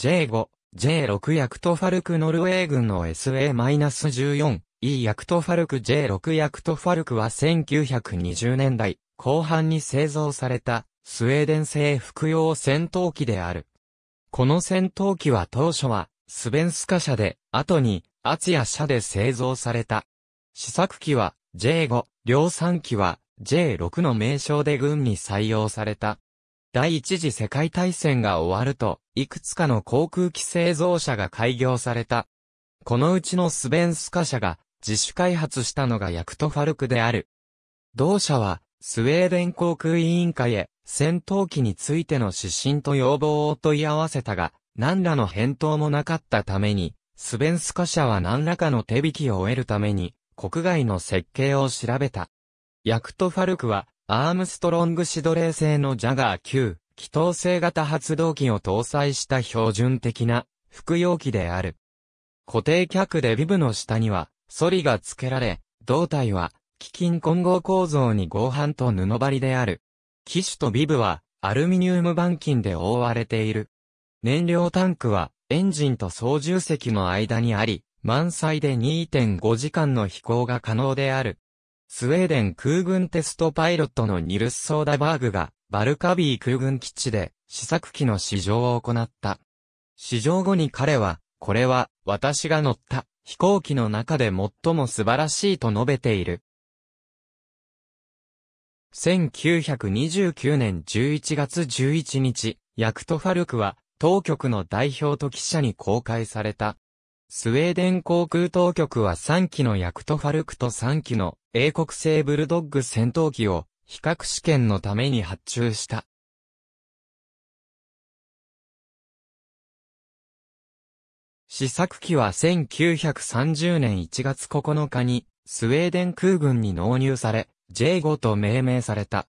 J5、J6 ヤクトファルクノルウェー軍の SA-14、E ヤクトファルク J6 ヤクトファルクは1920年代後半に製造されたスウェーデン製服用戦闘機である。この戦闘機は当初はスベンスカ社で、後にアツヤ社で製造された。試作機は J5、量産機は J6 の名称で軍に採用された。第一次世界大戦が終わると、いくつかの航空機製造車が開業された。このうちのスベンスカ社が自主開発したのがヤクトファルクである。同社は、スウェーデン航空委員会へ戦闘機についての指針と要望を問い合わせたが、何らの返答もなかったために、スベンスカ社は何らかの手引きを得るために、国外の設計を調べた。ヤクトファルクは、アームストロングシドレー製のジャガー級気筒性型発動機を搭載した標準的な服用機である。固定脚でビブの下には、ソリが付けられ、胴体は、基金混合構造に合板と布張りである。機種とビブは、アルミニウム板金で覆われている。燃料タンクは、エンジンと操縦席の間にあり、満載で2.5時間の飛行が可能である。スウェーデン空軍テストパイロットのニルス・ソーダバーグが、バルカビー空軍基地で、試作機の試乗を行った。試乗後に彼は、これは、私が乗った、飛行機の中で最も素晴らしいと述べている。1929年11月11日、ヤクトファルクは、当局の代表と記者に公開された。スウェーデン航空当局は3機のヤクトファルクと3機の英国製ブルドッグ戦闘機を比較試験のために発注した。試作機は1930年1月9日にスウェーデン空軍に納入され、J5 と命名された。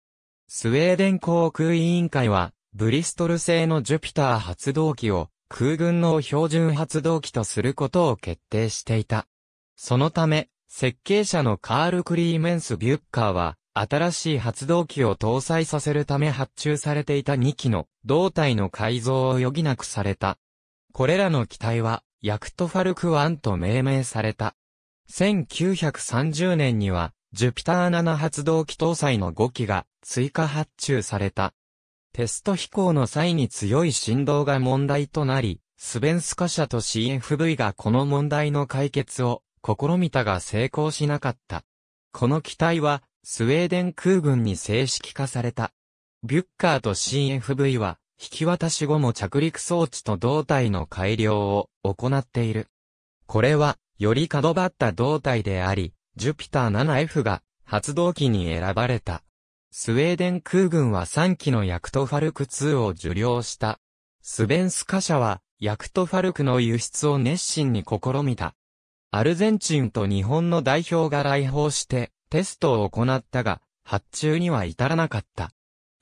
スウェーデン航空委員会は、ブリストル製のジュピター発動機を空軍の標準発動機とすることを決定していた。そのため、設計者のカール・クリーメンス・ビュッカーは、新しい発動機を搭載させるため発注されていた2機の胴体の改造を余儀なくされた。これらの機体は、ヤクトファルク1と命名された。1930年には、ジュピター7発動機搭載の5機が追加発注された。テスト飛行の際に強い振動が問題となり、スベンスカ社と CFV がこの問題の解決を試みたが成功しなかった。この機体はスウェーデン空軍に正式化された。ビュッカーと CFV は引き渡し後も着陸装置と胴体の改良を行っている。これはより角張った胴体であり、ジュピター 7F が発動機に選ばれた。スウェーデン空軍は3機のヤクトファルク2を受領した。スベンスカ社は、ヤクトファルクの輸出を熱心に試みた。アルゼンチンと日本の代表が来訪して、テストを行ったが、発注には至らなかった。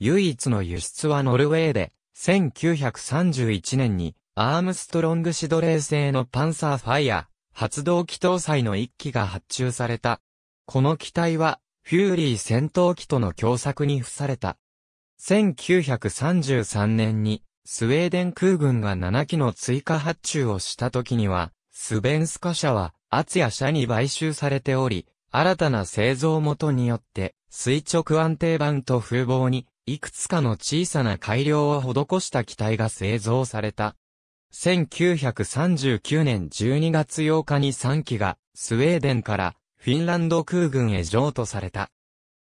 唯一の輸出はノルウェーで、1931年に、アームストロングシドレー製のパンサーファイア、発動機搭載の1機が発注された。この機体は、フューリー戦闘機との共作に付された。1933年に、スウェーデン空軍が7機の追加発注をした時には、スベンスカ社は、アツヤ社に買収されており、新たな製造元によって、垂直安定板と風貌に、いくつかの小さな改良を施した機体が製造された。1939年12月8日に3機が、スウェーデンからフィンランド空軍へ譲渡された。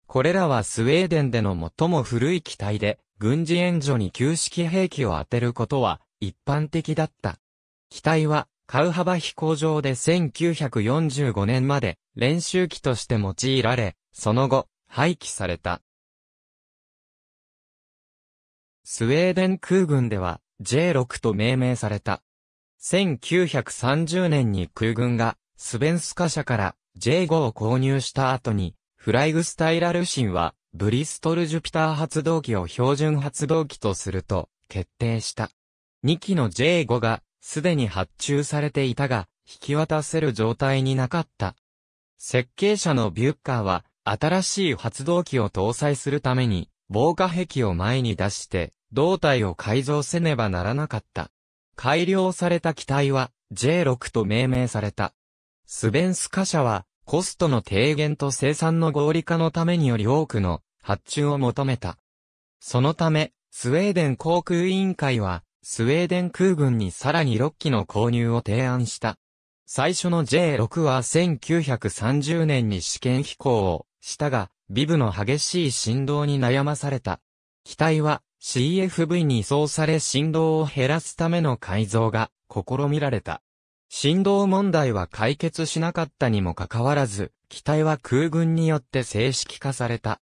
これらはスウェーデンでの最も古い機体で、軍事援助に旧式兵器を当てることは一般的だった。機体は、カウハバ飛行場で1945年まで練習機として用いられ、その後、廃棄された。スウェーデン空軍では J6 と命名された。1930年に空軍がスベンスカ社から J5 を購入した後に、フライグスタイラルシンは、ブリストルジュピター発動機を標準発動機とすると、決定した。2機の J5 が、すでに発注されていたが、引き渡せる状態になかった。設計者のビュッカーは、新しい発動機を搭載するために、防火壁を前に出して、胴体を改造せねばならなかった。改良された機体は、J6 と命名された。スベンスカ社は、コストの低減と生産の合理化のためにより多くの発注を求めた。そのため、スウェーデン航空委員会は、スウェーデン空軍にさらに6機の購入を提案した。最初の J6 は1930年に試験飛行をしたが、ビブの激しい振動に悩まされた。機体は CFV に移送され振動を減らすための改造が試みられた。振動問題は解決しなかったにもかかわらず、機体は空軍によって正式化された。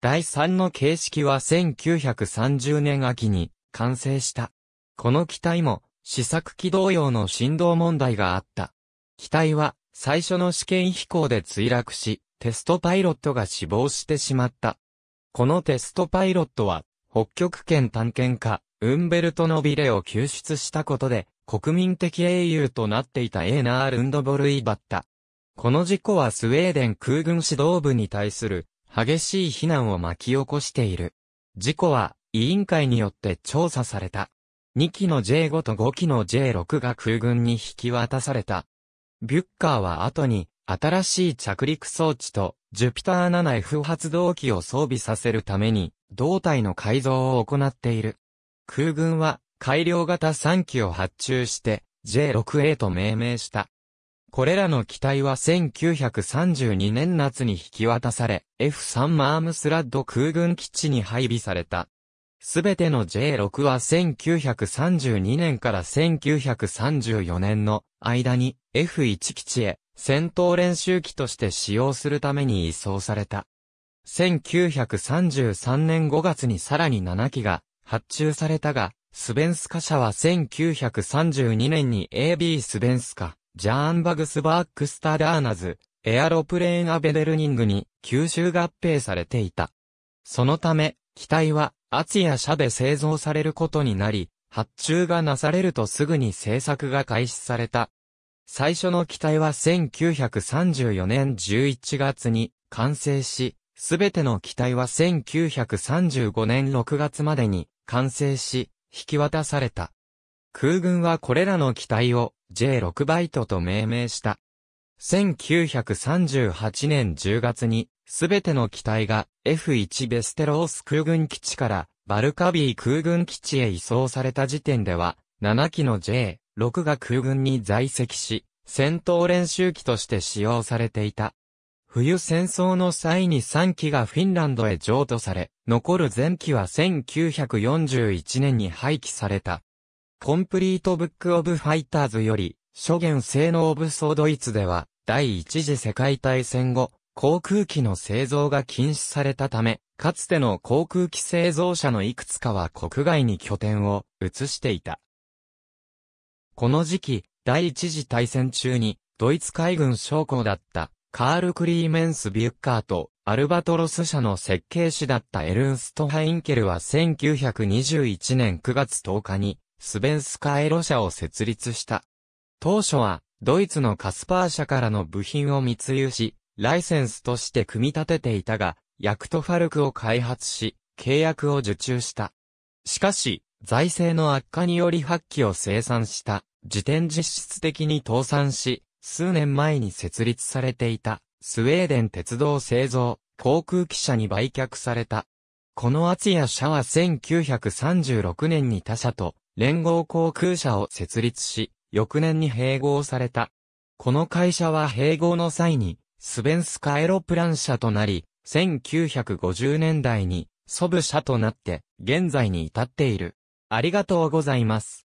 第3の形式は1930年秋に完成した。この機体も試作機同様の振動問題があった。機体は最初の試験飛行で墜落し、テストパイロットが死亡してしまった。このテストパイロットは北極圏探検家、ウンベルト・ノビレを救出したことで、国民的英雄となっていたエーナールンドボルイバッタ。この事故はスウェーデン空軍指導部に対する激しい非難を巻き起こしている。事故は委員会によって調査された。2機の J5 と5機の J6 が空軍に引き渡された。ビュッカーは後に新しい着陸装置とジュピター 7F 発動機を装備させるために胴体の改造を行っている。空軍は改良型3機を発注して J6A と命名した。これらの機体は1932年夏に引き渡され、F3 マームスラッド空軍基地に配備された。すべての J6 は1932年から1934年の間に F1 基地へ戦闘練習機として使用するために移送された。1933年5月にさらに7機が発注されたが、スベンスカ社は1932年に AB スベンスカ、ジャーンバグスバークスタダーナズ、エアロプレーンアベデルニングに吸収合併されていた。そのため、機体はアツや社で製造されることになり、発注がなされるとすぐに製作が開始された。最初の機体は1934年11月に完成し、すべての機体は1935年6月までに完成し、引き渡された。空軍はこれらの機体を J6 バイトと命名した。1938年10月に、すべての機体が F1 ベステロース空軍基地からバルカビー空軍基地へ移送された時点では、7機の J6 が空軍に在籍し、戦闘練習機として使用されていた。冬戦争の際に3機がフィンランドへ譲渡され、残る全機は1941年に廃棄された。コンプリートブックオブファイターズより、初言性能オブソードイツでは、第一次世界大戦後、航空機の製造が禁止されたため、かつての航空機製造者のいくつかは国外に拠点を移していた。この時期、第一次大戦中に、ドイツ海軍将校だったカール・クリーメンス・ビュッカーと、アルバトロス社の設計士だったエルンスト・ハインケルは1921年9月10日に、スベンスカエロ社を設立した。当初は、ドイツのカスパー社からの部品を密輸し、ライセンスとして組み立てていたが、ヤクトファルクを開発し、契約を受注した。しかし、財政の悪化により発揮を生産した、時点実質的に倒産し、数年前に設立されていた、スウェーデン鉄道製造、航空機社に売却された。このアツヤ社は1936年に他社と連合航空社を設立し、翌年に併合された。この会社は併合の際に、スベンスカエロプラン社となり、1950年代に、ソブ社となって、現在に至っている。ありがとうございます。